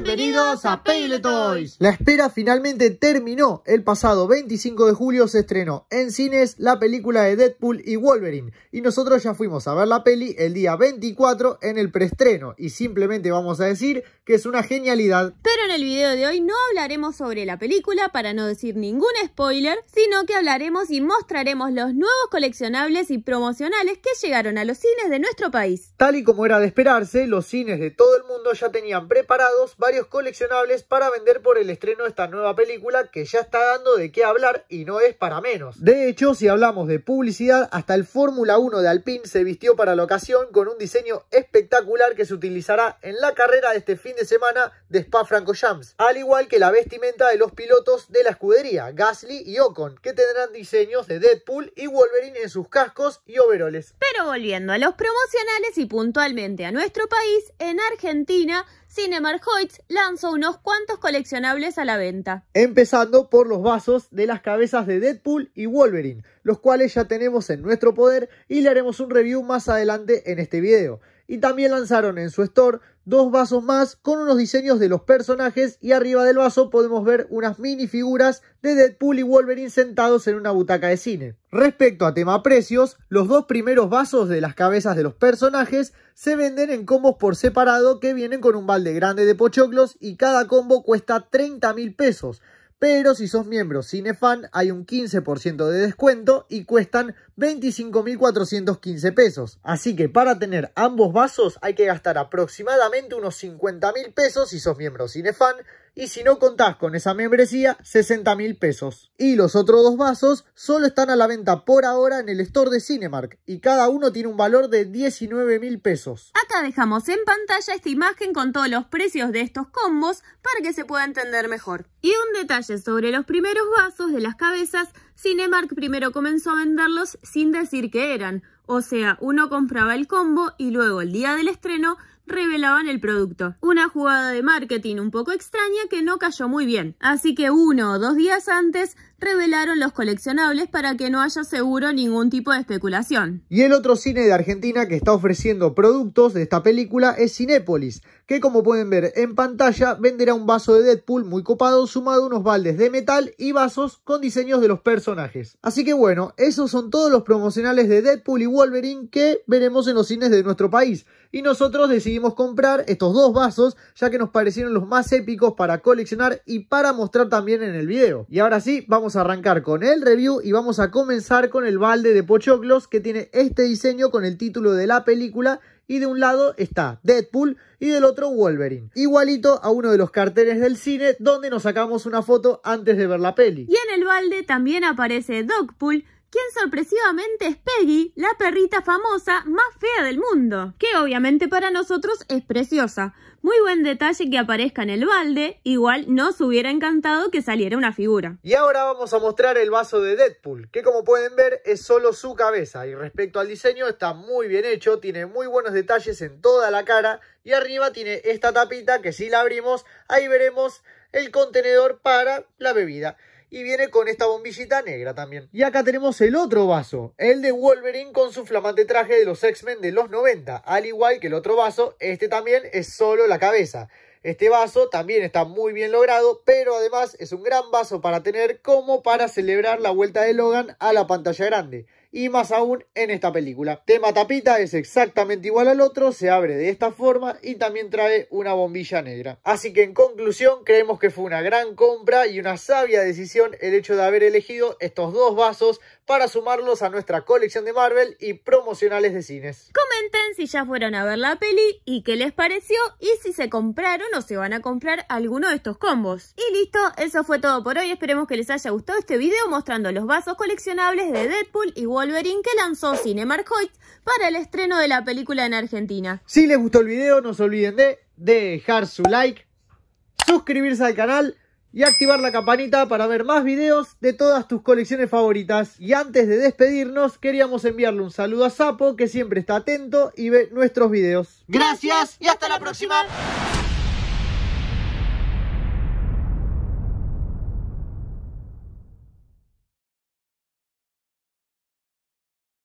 bienvenidos a Pele Toys. La espera finalmente terminó. El pasado 25 de julio se estrenó en cines la película de Deadpool y Wolverine. Y nosotros ya fuimos a ver la peli el día 24 en el preestreno. Y simplemente vamos a decir que es una genialidad. Pero en el video de hoy no hablaremos sobre la película para no decir ningún spoiler, sino que hablaremos y mostraremos los nuevos coleccionables y promocionales que llegaron a los cines de nuestro país. Tal y como era de esperarse, los cines de todo el mundo ya tenían preparados varios coleccionables para vender por el estreno de esta nueva película que ya está dando de qué hablar y no es para menos. De hecho, si hablamos de publicidad, hasta el Fórmula 1 de Alpine se vistió para la ocasión con un diseño espectacular que se utilizará en la carrera de este fin de semana de Spa-Francorchamps, al igual que la vestimenta de los pilotos de la escudería, Gasly y Ocon, que tendrán diseños de Deadpool y Wolverine en sus cascos y overoles. Pero volviendo a los promocionales y puntualmente a nuestro país, en Argentina Cinemark Hoyts lanzó unos cuantos coleccionables a la venta. Empezando por los vasos de las cabezas de Deadpool y Wolverine, los cuales ya tenemos en nuestro poder y le haremos un review más adelante en este video y también lanzaron en su store dos vasos más con unos diseños de los personajes y arriba del vaso podemos ver unas minifiguras de Deadpool y Wolverine sentados en una butaca de cine. Respecto a tema precios, los dos primeros vasos de las cabezas de los personajes se venden en combos por separado que vienen con un balde grande de pochoclos y cada combo cuesta 30 mil pesos pero si sos miembro Cinefan hay un 15% de descuento y cuestan 25.415 pesos. Así que para tener ambos vasos hay que gastar aproximadamente unos 50.000 pesos si sos miembro Cinefan y si no contás con esa membresía, 60 mil pesos. Y los otros dos vasos solo están a la venta por ahora en el store de Cinemark y cada uno tiene un valor de 19 mil pesos. Acá dejamos en pantalla esta imagen con todos los precios de estos combos para que se pueda entender mejor. Y un detalle sobre los primeros vasos de las cabezas, Cinemark primero comenzó a venderlos sin decir que eran, o sea, uno compraba el combo y luego el día del estreno revelaban el producto. Una jugada de marketing un poco extraña que no cayó muy bien. Así que uno o dos días antes revelaron los coleccionables para que no haya seguro ningún tipo de especulación. Y el otro cine de Argentina que está ofreciendo productos de esta película es Cinépolis, que como pueden ver en pantalla venderá un vaso de Deadpool muy copado sumado a unos baldes de metal y vasos con diseños de los personajes. Así que bueno, esos son todos los promocionales de Deadpool y Wolverine que veremos en los cines de nuestro país. Y nosotros decidimos comprar estos dos vasos ya que nos parecieron los más épicos para coleccionar y para mostrar también en el video. Y ahora sí, vamos a arrancar con el review y vamos a comenzar con el balde de Pochoclos que tiene este diseño con el título de la película y de un lado está Deadpool y del otro Wolverine. Igualito a uno de los carteles del cine donde nos sacamos una foto antes de ver la peli. Y en el balde también aparece Dogpool quien sorpresivamente es Peggy, la perrita famosa más fea del mundo, que obviamente para nosotros es preciosa. Muy buen detalle que aparezca en el balde, igual nos hubiera encantado que saliera una figura. Y ahora vamos a mostrar el vaso de Deadpool, que como pueden ver es solo su cabeza y respecto al diseño está muy bien hecho, tiene muy buenos detalles en toda la cara y arriba tiene esta tapita que si la abrimos ahí veremos el contenedor para la bebida y viene con esta bombillita negra también. Y acá tenemos el otro vaso, el de Wolverine con su flamante traje de los X-Men de los 90. Al igual que el otro vaso, este también es solo la cabeza. Este vaso también está muy bien logrado, pero además es un gran vaso para tener como para celebrar la vuelta de Logan a la pantalla grande y más aún en esta película. Tema tapita es exactamente igual al otro, se abre de esta forma y también trae una bombilla negra. Así que en conclusión creemos que fue una gran compra y una sabia decisión el hecho de haber elegido estos dos vasos para sumarlos a nuestra colección de Marvel y promocionales de cines. Comenten si ya fueron a ver la peli y qué les pareció y si se compraron o se van a comprar alguno de estos combos. Y listo, eso fue todo por hoy. Esperemos que les haya gustado este video mostrando los vasos coleccionables de Deadpool y Wolverine que lanzó Cinemark Hoyt para el estreno de la película en Argentina. Si les gustó el video no se olviden de dejar su like, suscribirse al canal y activar la campanita para ver más videos de todas tus colecciones favoritas. Y antes de despedirnos, queríamos enviarle un saludo a Sapo, que siempre está atento y ve nuestros videos. Gracias y hasta la próxima.